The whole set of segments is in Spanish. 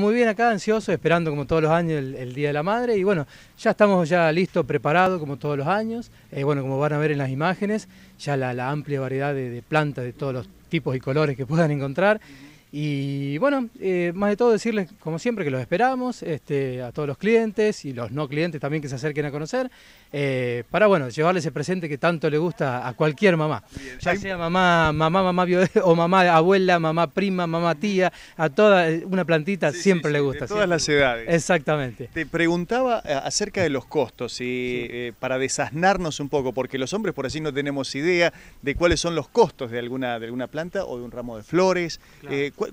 Muy bien acá, ansioso, esperando como todos los años el, Día de la Madre y bueno, ya estamos ya listos, preparados como todos los años. Eh, bueno, como van a ver en las imágenes, ya la, amplia variedad de, plantas de todos los tipos y colores que puedan encontrar. Y bueno, eh, más de todo decirles, como siempre, que los esperamos, este, a todos los clientes y los no clientes también que se acerquen a conocer, eh, para bueno, llevarles ese presente que tanto le gusta a cualquier mamá. ya sea mamá, mamá, mamá o mamá abuela, mamá prima, mamá tía, a toda eh, una plantita siempre le gusta. De todas las edades. Exactamente. Te preguntaba acerca de los costos, y para desasnarnos un poco, porque los hombres por así no tenemos idea de cuáles son los costos de alguna, de alguna planta o de un ramo de flores.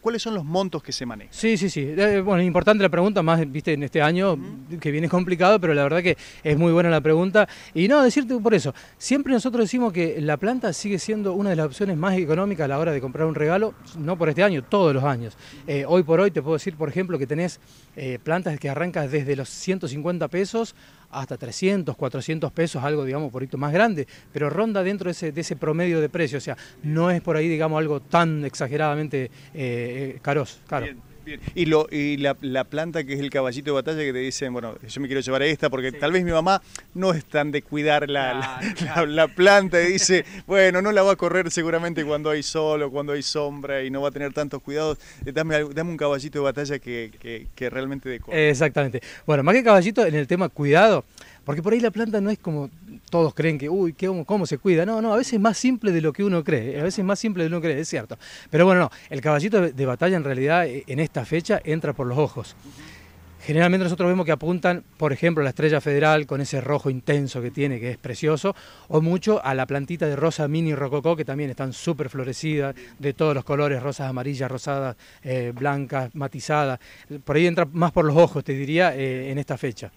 ¿Cuáles son los montos que se manejan? Sí, sí, sí. Eh, bueno, es importante la pregunta, más viste en este año que viene complicado, pero la verdad que es muy buena la pregunta. Y no, decirte por eso, siempre nosotros decimos que la planta sigue siendo una de las opciones más económicas a la hora de comprar un regalo, no por este año, todos los años. Eh, hoy por hoy te puedo decir, por ejemplo, que tenés eh, plantas que arrancas desde los 150 pesos hasta 300, 400 pesos, algo, digamos, por poquito más grande, pero ronda dentro de ese, de ese, promedio de precio, o sea, no es por ahí, digamos, algo tan exageradamente eh, eh, caros, caro. Y, lo, y la, planta que es el caballito de batalla que te dicen, bueno, yo me quiero llevar a esta porque tal vez mi mamá no es tan de cuidar la, la, planta y dice, bueno, no la va a correr seguramente cuando hay sol o cuando hay sombra y no va a tener tantos cuidados. Eh, dame, un caballito de batalla que, que, que realmente decore. Exactamente. Bueno, más que caballito en el tema cuidado, porque por ahí la planta no es como todos creen que, uy, ¿cómo, ¿cómo, se cuida? No, no, a veces es más simple de lo que uno cree, a veces es más simple de lo que uno cree, es cierto. Pero bueno, no, el caballito de batalla en realidad eh, en esta fecha entra por los ojos. Generalmente nosotros vemos que apuntan, por ejemplo, a la estrella federal con ese rojo intenso que tiene, que es precioso, o mucho a la plantita de rosa mini rococó, que también están súper florecidas, de todos los colores, rosas amarillas, rosadas, eh, blancas, matizadas. Por ahí entra más por los ojos, te diría, eh, en esta fecha.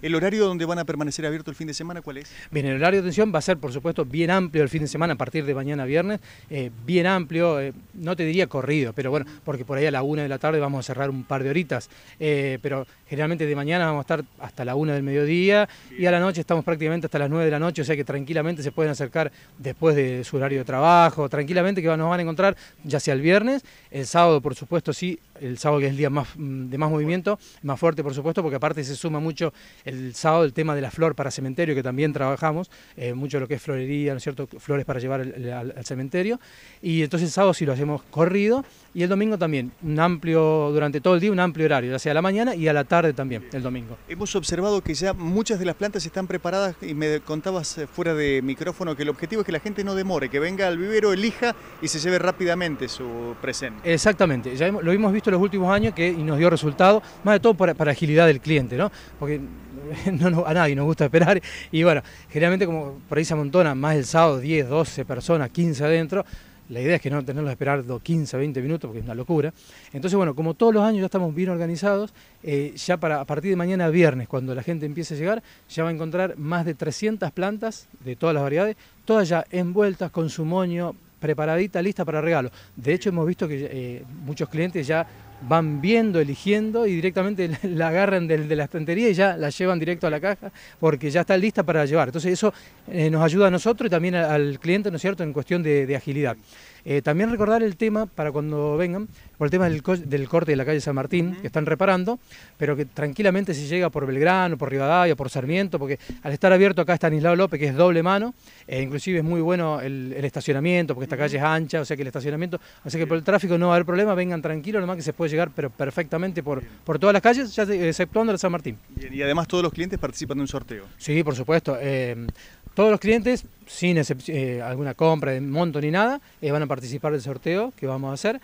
¿El horario donde van a permanecer abierto el fin de semana cuál es? Bien, el horario de atención va a ser, por supuesto, bien amplio el fin de semana a partir de mañana viernes, eh, bien amplio, no te diría corrido, pero bueno, porque por ahí a la una de la tarde vamos a cerrar un par de horitas, pero Generalmente de mañana vamos a estar hasta la una del mediodía y a la noche estamos prácticamente hasta las 9 de la noche, o sea que tranquilamente se pueden acercar después de su horario de trabajo, tranquilamente que nos van a encontrar ya sea el viernes, el sábado por supuesto sí, el sábado que es el día más, mm, de más movimiento, más fuerte por supuesto, porque aparte se suma mucho el sábado el tema de la flor para cementerio, que también trabajamos, eh, mucho lo que es florería, ¿no es cierto?, flores para llevar al, al cementerio, y entonces el sábado sí lo hacemos corrido, y el domingo también, un amplio, durante todo el día, un amplio horario, ya sea a la mañana y a la tarde también, el domingo. Hemos observado que ya muchas de las plantas están preparadas y me contabas eh, fuera de micrófono que el objetivo es que la gente no demore, que venga al vivero, elija y se lleve rápidamente su presente. Exactamente, ya lo hemos visto en los últimos años que y nos dio resultado, más de todo para, agilidad del cliente, ¿no? Porque no, a nadie nos gusta esperar. Y bueno, generalmente como por ahí se amontona, más el sábado 10, 12 personas, 15 adentro, la idea es que no tenerlos esperar 15, 20 minutos porque es una locura. Entonces, bueno, como todos los años ya estamos bien organizados, eh, ya para, a partir de mañana viernes, cuando la gente empiece a llegar, ya va a encontrar más de 300 plantas de todas las variedades, todas ya envueltas con su moño, preparadita, lista para regalo. De hecho, hemos visto que eh, muchos clientes ya van viendo, eligiendo y directamente la agarran de, la estantería y ya la llevan directo a la caja porque ya está lista para llevar. Entonces eso eh, nos ayuda a nosotros y también al cliente, ¿no es cierto?, en cuestión de agilidad. Eh, también recordar el tema, para cuando vengan, por el tema del, corte de la calle San Martín, que están reparando, pero que tranquilamente se llega por Belgrano, por Rivadavia, por Sarmiento, porque al estar abierto acá está Nislao López, que es doble mano, eh, inclusive es muy bueno el, estacionamiento, porque esta calle es ancha, o sea que el estacionamiento, o sea que por el tráfico no va a haber problema, vengan tranquilos, nomás que se puede llegar pero perfectamente por, por todas las calles, ya exceptuando la San Martín. y además todos los clientes participan de un sorteo. Sí, por supuesto. Eh, todos los clientes, sin excepción, eh, alguna compra de monto ni nada, eh, van a participar del sorteo que vamos a hacer.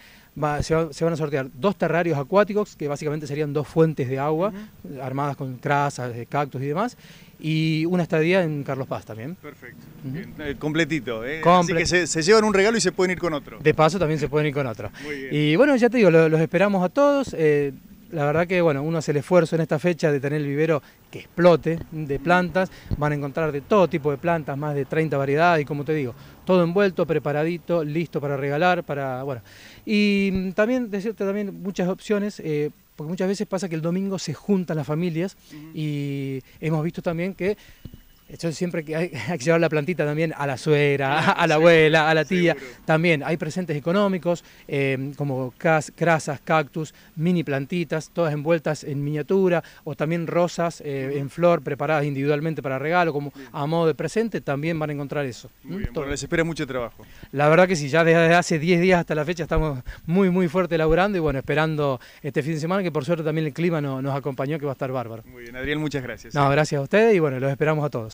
se, van a sortear dos terrarios acuáticos, que básicamente serían dos fuentes de agua, armadas con crasas, eh, cactus y demás, y una estadía en Carlos Paz también. Perfecto. completito. ¿eh? Así que se, llevan un regalo y se pueden ir con otro. De paso también se pueden ir con otro. Muy bien. Y bueno, ya te digo, los esperamos a todos la verdad que bueno, uno hace el esfuerzo en esta fecha de tener el vivero que explote de plantas, van a encontrar de todo tipo de plantas, más de 30 variedades, y como te digo, todo envuelto, preparadito, listo para regalar, para, bueno. Y mm, también decirte también muchas opciones, eh, porque muchas veces pasa que el domingo se juntan las familias y hemos visto también que siempre que hay, que llevar la plantita también a la suegra, ah, a, la abuela, a la tía. También hay presentes económicos em, como grasas, cactus, mini plantitas, todas envueltas en miniatura o también rosas eh, en flor preparadas individualmente para regalo, como a modo de presente, también van a encontrar eso. Muy ¿Mm? bien, bueno, les espera mucho trabajo. La verdad que sí, ya desde hace 10 días hasta la fecha estamos muy, muy fuerte laburando y bueno, esperando este fin de semana que por suerte también el clima nos acompañó, que va a estar bárbaro. Muy bien, Adrián, muchas gracias. No, gracias a ustedes y bueno, los esperamos a todos.